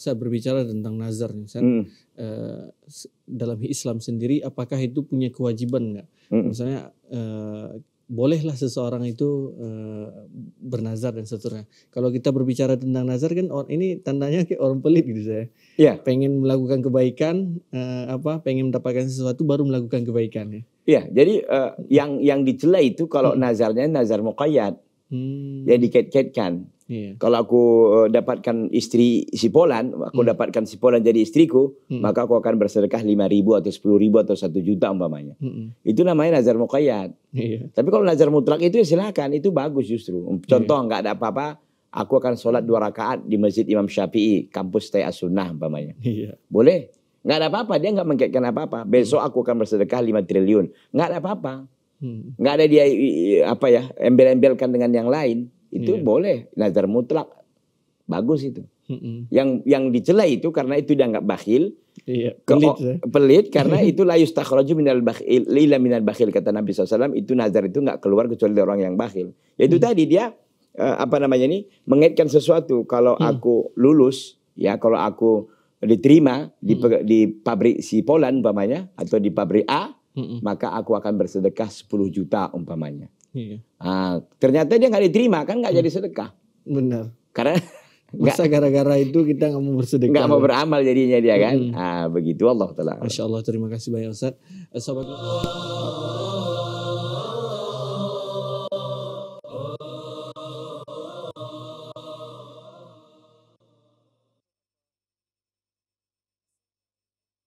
saya berbicara tentang nazar nih, saya, hmm. uh, dalam Islam sendiri apakah itu punya kewajiban nggak? Hmm. Misalnya uh, bolehlah seseorang itu uh, bernazar dan seterusnya. Kalau kita berbicara tentang nazar kan or, ini tandanya kayak orang pelit gitu saya. Yeah. Pengen melakukan kebaikan uh, apa? Pengen mendapatkan sesuatu baru melakukan kebaikan ya. Iya, jadi uh, yang yang dicela itu kalau hmm. nazarnya nazar muqayyad. Hmm. Yang dikait-kaitkan. Yeah. Kalau aku eh, dapatkan istri si Polan, aku mm. dapatkan si Polan jadi istriku, mm. maka aku akan bersedekah lima ribu atau sepuluh ribu atau satu juta umpamanya. Mm -mm. Itu namanya nazar muqayyad. Yeah. Tapi kalau nazar mutlak itu ya silakan, itu bagus justru. Contoh yeah. nggak ada apa-apa, aku akan sholat dua rakaat di masjid Imam Syafi'i, kampus Teyasunah as umpamanya. Yeah. Boleh. Nggak ada apa-apa, dia nggak mengkaitkan apa-apa. Besok aku akan bersedekah lima triliun. Nggak ada apa-apa. Hmm. Nggak ada dia apa ya, embel-embelkan dengan yang lain itu yeah. boleh nazar mutlak bagus itu. Mm-hmm. Yang yang dicela itu karena itu dianggap bakhil. Iya, pelit, ke, oh, ya. pelit karena itu la yustakhraju minal bakhil lila minal bakhil kata Nabi SAW itu nazar itu nggak keluar kecuali dari orang yang bakhil. Yaitu mm. tadi dia uh, apa namanya ini mengaitkan sesuatu kalau mm. aku lulus ya kalau aku diterima di mm. di pabrik si Polan umpamanya atau di pabrik A mm maka aku akan bersedekah 10 juta umpamanya. Iya. Nah, ternyata dia nggak diterima kan nggak hmm. jadi sedekah. Benar. Karena Masa gara-gara itu kita nggak mau bersedekah. Nggak mau beramal jadinya dia kan. Hmm. Ah, begitu Allah telah. Masya Allah terima kasih banyak Ustaz. Sobat.